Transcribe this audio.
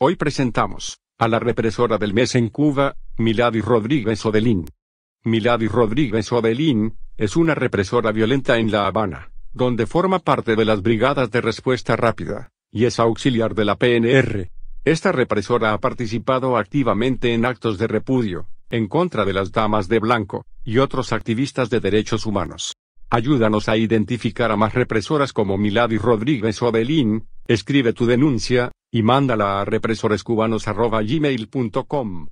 Hoy presentamos a la represora del mes en Cuba, Milady Rodríguez Odelín. Milady Rodríguez Odelín es una represora violenta en La Habana, donde forma parte de las Brigadas de Respuesta Rápida, y es auxiliar de la PNR. Esta represora ha participado activamente en actos de repudio, en contra de las damas de blanco, y otros activistas de derechos humanos. Ayúdanos a identificar a más represoras como Milady Rodríguez Odelín, Escribe tu denuncia, y mándala a represorescubanos.gmail.com.